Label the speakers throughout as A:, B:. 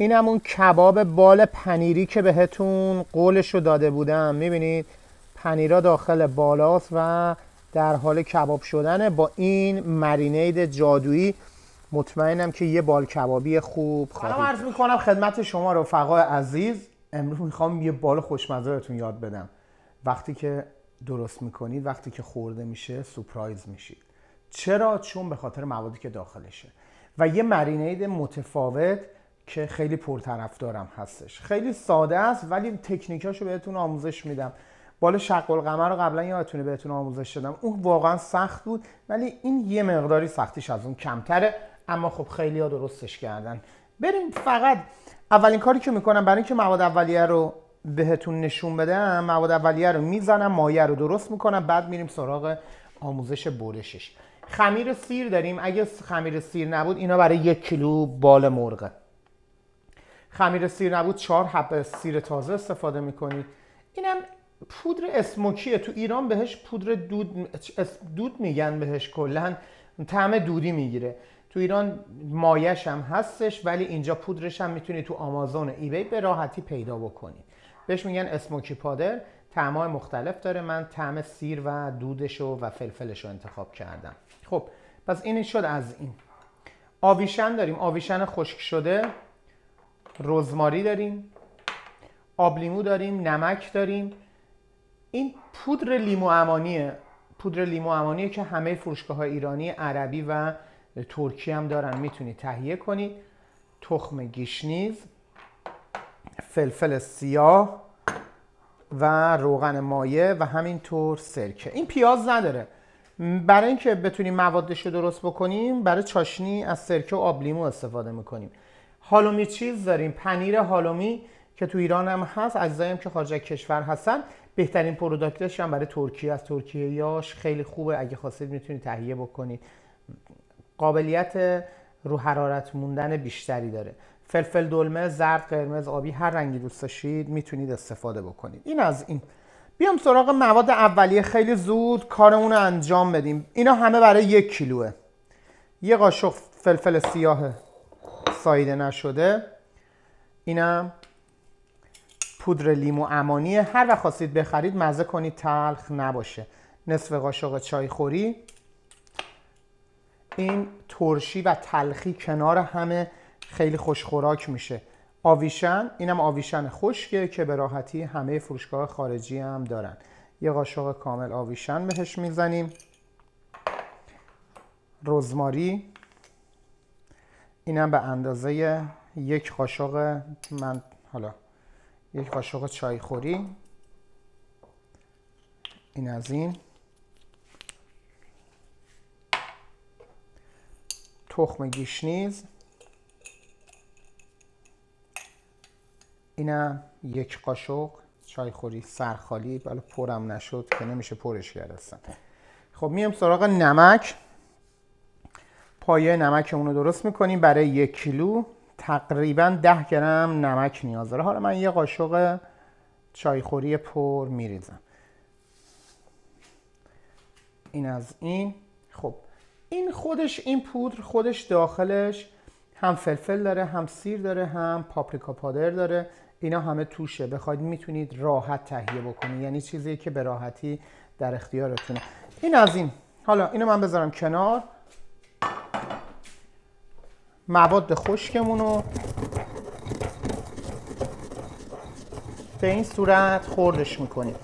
A: این همون کباب بال پنیری که بهتون قولش رو داده بودم میبینید پنیرا داخل بالاست و در حال کباب شدنه با این مرینید جادویی مطمئنم که یه بال کبابی خوب خواهید سلام عرض میکنم خدمت شما رفقا عزیز امروز میخوام یه بال خوشمزه بهتون یاد بدم وقتی که درست میکنید وقتی که خورده میشه سپرایز میشید چرا چون به خاطر موادی که داخلشه و یه مرینید متفاوت که خیلی پرطرفدارم هستش خیلی ساده است ولی تکنیکاشو بهتون آموزش میدم بال شق القمر رو قبلا یادتونه بهتون آموزش دادم اون واقعا سخت بود ولی این یه مقداری سختیش از اون کمتره اما خب خیلی ها درستش کردن بریم فقط اولین کاری که میکنم برای اینکه مواد اولیه رو بهتون نشون بدم مواد اولیه رو میزنم مایه رو درست میکنم بعد میریم سراغ آموزش برشش خمیر سیر داریم اگه خمیر سیر نبود اینا برای یک کیلو بال مرغه خمیر سیر نبود چهار حب سیر تازه استفاده میکنید اینم پودر اسموکیه تو ایران بهش پودر دود, دود میگن بهش کلا طعم دودی میگیره تو ایران مایش هم هستش ولی اینجا پودرش هم میتونی تو آمازون و بی به راحتی پیدا بکنید بهش میگن اسموکی پادر طعم مختلف داره من طعم سیر و دودشو و فلفلش رو انتخاب کردم خب پس این شد از این آویشن داریم آویشن خشک شده رزماری داریم لیمو داریم نمک داریم این پودر لیمو امانیه پودر لیمو امانیه که همه فروشگاه های ایرانی عربی و ترکی هم دارن میتونید تهیه کنید تخم گیشنیز فلفل سیاه و روغن مایه و همینطور سرکه این پیاز نداره برای اینکه بتونیم موادش رو درست بکنیم برای چاشنی از سرکه و آب لیمو استفاده میکنیم هالومی چیز داریم پنیر هالومی که تو ایران هم هست اجزایی هم که خارج کشور هستن بهترین پروداکتش هم برای ترکیه از ترکیه یاش خیلی خوبه اگه خواستید میتونید تهیه بکنید قابلیت رو حرارت موندن بیشتری داره فلفل دلمه زرد قرمز آبی هر رنگی دوست داشتید میتونید استفاده بکنید این از این بیام سراغ مواد اولیه خیلی زود کارمون انجام بدیم اینا همه برای یک کیلوه یه قاشق فلفل سیاه فایده نشده اینم پودر لیمو امانیه هر وقت خواستید بخرید مزه کنید تلخ نباشه نصف قاشق چای خوری این ترشی و تلخی کنار همه خیلی خوشخوراک میشه آویشن اینم آویشن خشکه که به راحتی همه فروشگاه خارجی هم دارن یه قاشق کامل آویشن بهش میزنیم رزماری اینم به اندازه یک قاشق من حالا یک قاشق چایخوری این از این تخم گیشنیز اینم یک قاشق چایخوری سرخالی بله پرم نشد که نمیشه پرش کرد خب میام سراغ نمک پایه نمک اونو رو درست میکنیم برای یک کیلو تقریبا 10 گرم نمک نیاز داره حالا من یه قاشق چایخوری پر میریزم این از این خب این خودش این پودر خودش داخلش هم فلفل داره هم سیر داره هم پاپریکا پادر داره اینا همه توشه بخواید میتونید راحت تهیه بکنید یعنی چیزی که به راحتی در اختیارتونه این از این حالا اینو من بذارم کنار مواد خشکمون رو به این صورت خوردش میکنیم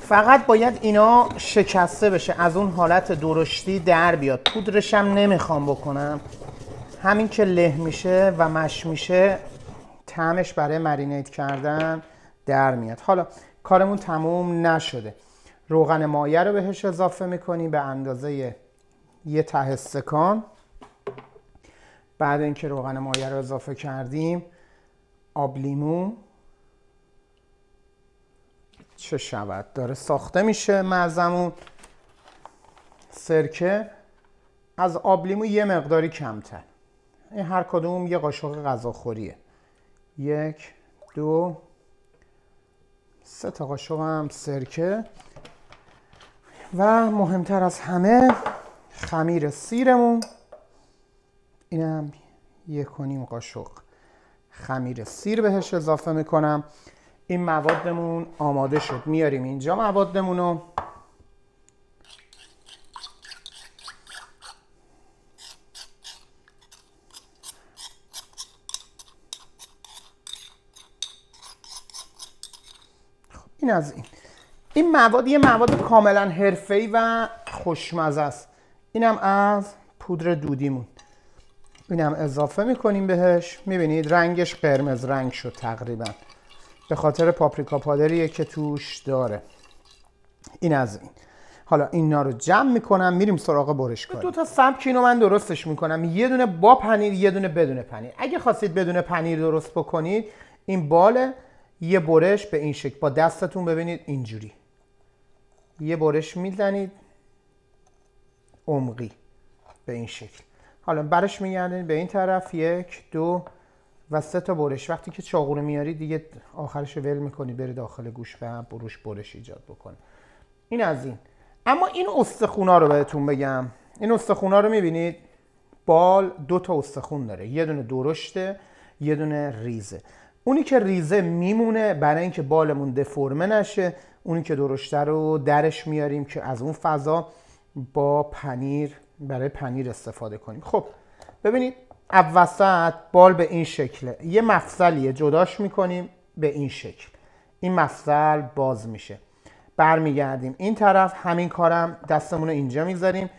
A: فقط باید اینا شکسته بشه از اون حالت درشتی در بیاد پودرش هم نمیخوام بکنم همین که له میشه و مش میشه تمش برای مرینیت کردن در میاد حالا کارمون تموم نشده روغن مایه رو بهش اضافه میکنیم به اندازه یه ته سکان بعد اینکه روغن مایه رو اضافه کردیم آب لیمو چه شود داره ساخته میشه مزمون سرکه از آب لیمو یه مقداری کمتر این هر کدوم یه قاشق غذاخوریه یک دو سه تا قاشق هم سرکه و مهمتر از همه خمیر سیرمون اینم یک و نیم قاشق خمیر سیر بهش اضافه میکنم این موادمون آماده شد میاریم اینجا موادمون رو خب، این از این این مواد یه مواد کاملا حرفه‌ای و خوشمزه است اینم از پودر دودیمون اینم اضافه میکنیم بهش میبینید رنگش قرمز رنگ شد تقریبا به خاطر پاپریکا پادریه که توش داره این از این حالا اینا رو جمع میکنم میریم سراغ برش کاری دو تا سبک اینو من درستش میکنم یه دونه با پنیر یه دونه بدون پنیر اگه خواستید بدون پنیر درست بکنید این باله یه برش به این شکل با دستتون ببینید اینجوری یه برش میزنید عمقی به این شکل حالا برش میگردین به این طرف یک دو و سه تا برش وقتی که چاقو رو میاری دیگه آخرش ول میکنی بره داخل گوش و بروش برش ایجاد بکنه این از این اما این استخونا رو بهتون بگم این استخونا رو میبینید بال دو تا استخون داره یه دونه درشته یه دونه ریزه اونی که ریزه میمونه برای اینکه بالمون دفرمه نشه اونی که درشته رو درش میاریم که از اون فضا با پنیر برای پنیر استفاده کنیم خب ببینید وسط بال به این شکله یه مفصلیه جداش میکنیم به این شکل این مفصل باز میشه برمیگردیم این طرف همین کارم دستمون رو اینجا میذاریم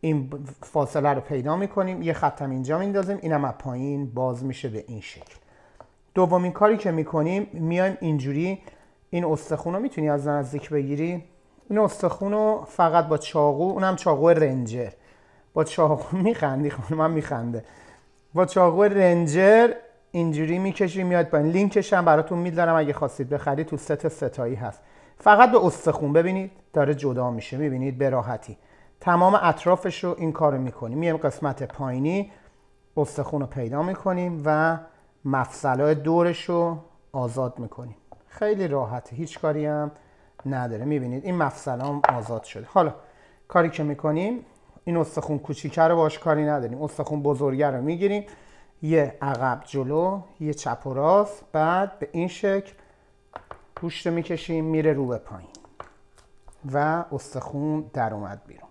A: این فاصله رو پیدا میکنیم یه خطم اینجا میندازیم اینم از پایین باز میشه به این شکل دومین کاری که میکنیم میایم اینجوری این استخون رو میتونی از نزدیک بگیری این استخون رو فقط با چاقو اونم چاقو رنجر با چاقو میخندی خانم میخنده با چاقو رنجر اینجوری میکشی میاد پایین لینکش هم براتون میذارم اگه خواستید بخرید تو ست ستایی هست فقط به استخون ببینید داره جدا میشه میبینید به راحتی تمام اطرافش رو این کارو میکنیم میام قسمت پایینی استخون رو پیدا میکنیم و مفصلای دورش رو آزاد میکنیم خیلی راحته هیچ کاری هم نداره میبینید این مفصل آزاد شده حالا کاری که میکنیم این استخون کوچیکه رو باش کاری نداریم استخون بزرگه رو میگیریم یه عقب جلو یه چپ و راست بعد به این شکل گوشت میکشیم میره رو به پایین و استخون در اومد بیرون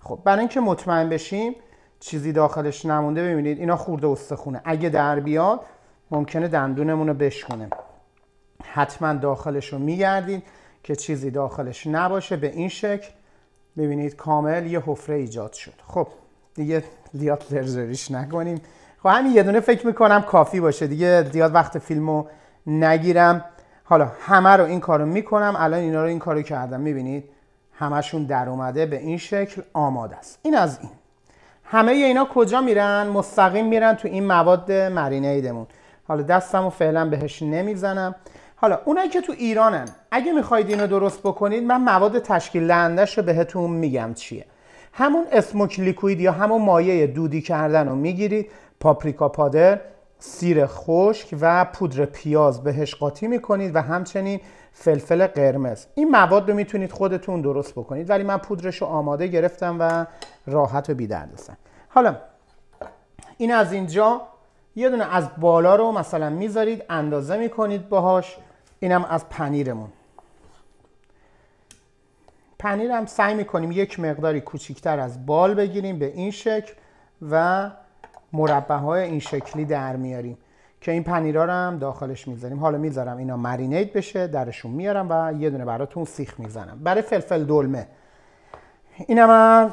A: خب برای اینکه مطمئن بشیم چیزی داخلش نمونده ببینید اینا خورده استخونه اگه در بیاد ممکنه دندونمون رو بشکنه حتما داخلش رو میگردید که چیزی داخلش نباشه به این شکل ببینید کامل یه حفره ایجاد شد خب دیگه زیاد لرزریش نکنیم خب همین یه دونه فکر میکنم کافی باشه دیگه زیاد وقت فیلمو نگیرم حالا همه رو این کارو میکنم الان اینا رو این کارو کردم میبینید همشون در اومده به این شکل آماده است این از این همه اینا کجا میرن مستقیم میرن تو این مواد مرینیدمون حالا دستمو فعلا بهش نمیزنم حالا اونایی که تو ایرانن اگه میخواید اینو درست بکنید من مواد تشکیل دهندش رو بهتون میگم چیه همون اسموک لیکوید یا همون مایه دودی کردن رو میگیرید پاپریکا پادر سیر خشک و پودر پیاز بهش قاطی میکنید و همچنین فلفل قرمز این مواد رو میتونید خودتون درست بکنید ولی من پودرش رو آماده گرفتم و راحت و حالا این از اینجا یه دونه از بالا رو مثلا میذارید اندازه میکنید باهاش اینم از پنیرمون پنیر هم سعی میکنیم یک مقداری کوچیکتر از بال بگیریم به این شکل و مربع های این شکلی در میاریم که این پنیرا رو هم داخلش میذاریم حالا میذارم اینا مرینیت بشه درشون میارم و یه دونه براتون سیخ میزنم برای فلفل دلمه اینم از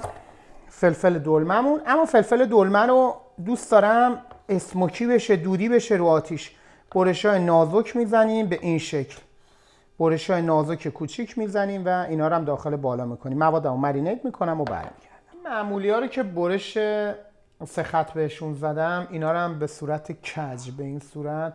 A: فلفل دلممون اما فلفل دلمه رو دوست دارم اسموکی بشه دودی بشه رو آتیش برش های نازک میزنیم به این شکل برش های نازک کوچیک میزنیم و اینا رو هم داخل بالا میکنیم موادمو مرینیت میکنم و برمیگردم معمولی ها رو که برش سخت خط بهشون زدم اینا رو هم به صورت کج به این صورت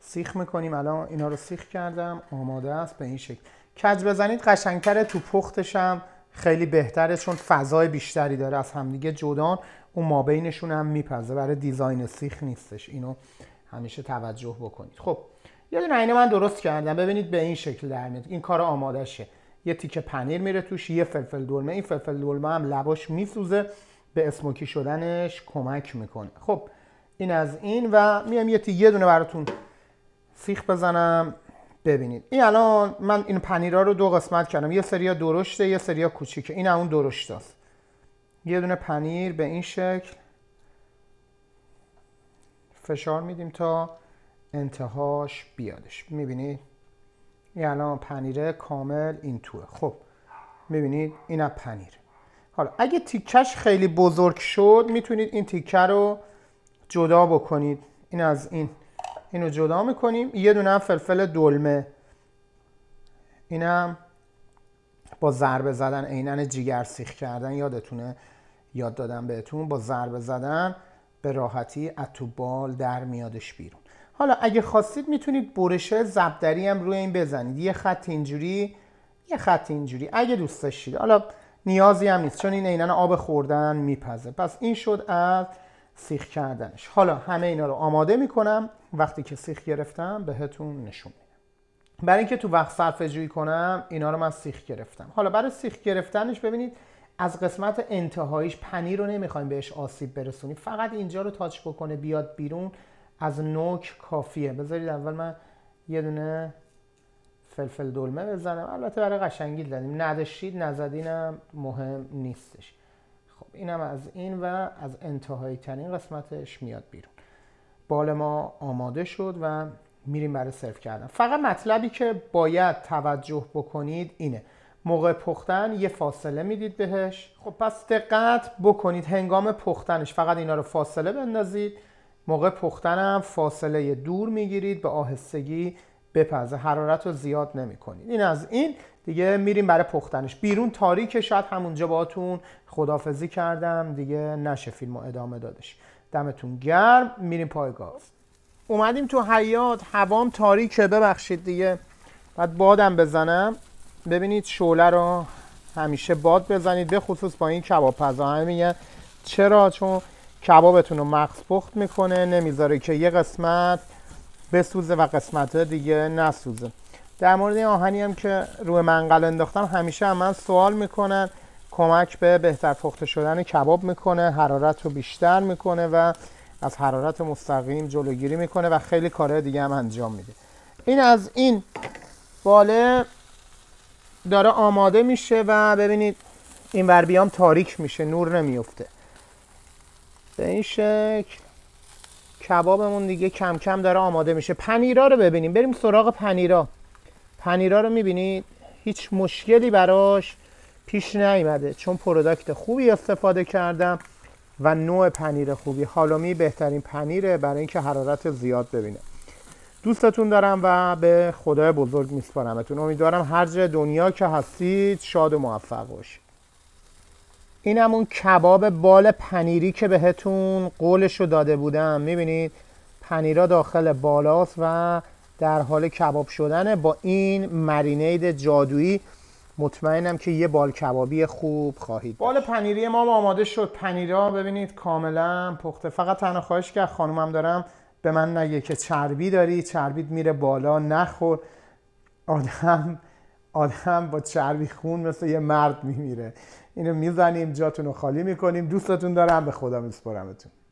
A: سیخ میکنیم الان اینا رو سیخ کردم آماده است به این شکل کج بزنید قشنگتره تو پختش هم خیلی بهتره چون فضای بیشتری داره از همدیگه جدان اون مابینشون هم میپزه برای دیزاین سیخ نیستش اینو همیشه توجه بکنید خب یه دونه اینه من درست کردم ببینید به این شکل در میاد این کار شه یه تیکه پنیر میره توش یه فلفل دلمه این فلفل دلمه هم لباش میسوزه به اسموکی شدنش کمک میکنه خب این از این و میام یه یه دونه براتون سیخ بزنم ببینید این الان من این پنیرها رو دو قسمت کردم یه سری درشته یه سریا کوچیکه این اون درشته است یه دونه پنیر به این شکل فشار میدیم تا انتهاش بیادش میبینید این الان پنیره کامل این توه خب میبینید این هم پنیر حالا اگه تیکش خیلی بزرگ شد میتونید این تیکه رو جدا بکنید این از این اینو جدا میکنیم یه دونه فلفل دلمه اینم با ضربه زدن عینن جگر سیخ کردن یادتونه یاد دادم بهتون با ضربه زدن به راحتی اتوبال در میادش بیرون حالا اگه خواستید میتونید برش زبدری هم روی این بزنید یه خط اینجوری یه خط اینجوری اگه دوست داشتید حالا نیازی هم نیست چون این عینا آب خوردن میپزه پس این شد از سیخ کردنش حالا همه اینا رو آماده میکنم وقتی که سیخ گرفتم بهتون نشون میدم برای اینکه تو وقت صرفه جویی کنم اینا رو من سیخ گرفتم حالا برای سیخ گرفتنش ببینید از قسمت انتهاییش پنیر رو نمیخوایم بهش آسیب برسونیم فقط اینجا رو تاچ بکنه بیاد بیرون از نوک کافیه بذارید اول من یه دونه فلفل دلمه بزنم البته برای قشنگی زدیم نداشتید نزدینم مهم نیستش خب اینم از این و از انتهایی ترین قسمتش میاد بیرون بال ما آماده شد و میریم برای سرو کردن فقط مطلبی که باید توجه بکنید اینه موقع پختن یه فاصله میدید بهش خب پس دقت بکنید هنگام پختنش فقط اینا رو فاصله بندازید موقع پختنم هم فاصله دور میگیرید به آهستگی بپزه حرارت رو زیاد نمی کنید این از این دیگه میریم برای پختنش بیرون تاریکه شاید همونجا باتون خدافزی کردم دیگه نشه فیلم ادامه دادش دمتون گرم میریم پای گاز اومدیم تو حیات هوام تاریکه ببخشید دیگه بعد بادم بزنم ببینید شعله رو همیشه باد بزنید به خصوص با این کباب پزا همه میگن چرا چون کبابتون رو مغز پخت میکنه نمیذاره که یه قسمت بسوزه و قسمت دیگه نسوزه در مورد این آهنی هم که روی منقل انداختم همیشه هم من سوال میکنن کمک به بهتر پخته شدن کباب میکنه حرارت رو بیشتر میکنه و از حرارت مستقیم جلوگیری میکنه و خیلی کارهای دیگه هم انجام میده این از این باله داره آماده میشه و ببینید این ور بیام تاریک میشه نور نمیفته به این شکل کبابمون دیگه کم کم داره آماده میشه پنیرا رو ببینیم بریم سراغ پنیرا پنیرا رو میبینید هیچ مشکلی براش پیش نیومده چون پروداکت خوبی استفاده کردم و نوع پنیر خوبی حالامی بهترین پنیره برای اینکه حرارت زیاد ببینه دوستتون دارم و به خدای بزرگ میسپارمتون امیدوارم هر جای دنیا که هستید شاد و موفق باشید این همون کباب بال پنیری که بهتون قولش رو داده بودم میبینید پنیرا داخل بالاست و در حال کباب شدنه با این مرینید جادویی مطمئنم که یه بال کبابی خوب خواهید بال پنیری ما آماده شد پنیرا ببینید کاملا پخته فقط تنها خواهش که خانومم دارم به من نگه که چربی داری چربیت میره بالا نخور آدم آدم با چربی خون مثل یه مرد میمیره اینو میزنیم جاتون رو خالی میکنیم دوستتون دارم به خدا میسپرمتون